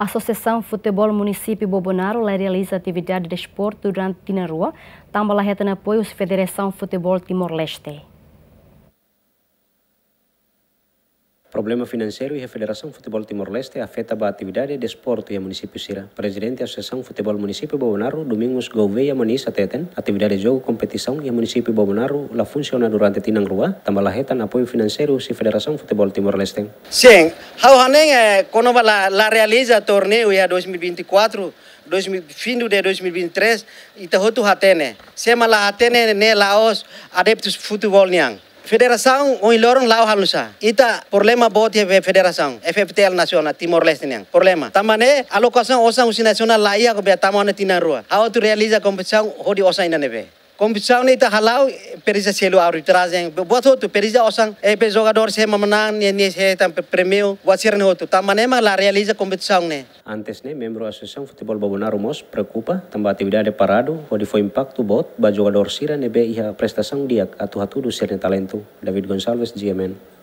A Associação Futebol Município Bobonaro realiza atividade de esporte durante a rua, também retém apoio à Federação Futebol Timor-Leste. Problema financeiro e a Federação Futebol Timor-Leste afeta a atividade de esporte e a município Sira. Presidente da Associação Futebol Município Bobonaro, Domingos Gouveia Moniz Ateten, atividade de jogo, competição e a município Bobonaro la funciona durante Tinang Rua, tambalahetan apoio financeiro e Federação Futebol Timor-Leste. Sim, hau é quando lá la realiza torneio ya 2024, 2000, fim de 2023, itahotu hatene. Sema atene, nem ne né, laos adeptos futebol niang. Federação ou um em Loron Lau Halusa. Ita problema bote é federação. FFTL Nacional, Timor-Leste. Problema. Tamane, alocação osa usinacional laia com a tamana tina rua. A outro realiza a competição, rodi osa ainda neve. Kompetisyon ini terhalau perisa selu arut terazeng. Buat itu perisa osang eh pejogador saya memenang ni ni saya tam premio buat sirne itu. Taman emang la realiza kompetisyon ini. Antes ne membro asosiasi futbol babona rumos preocupa tambah tibidad de parado o di foi impacto bot ba jogador sirne be iha prestasyon dia atu hatu du sirne talento. David Gonçalves GMN.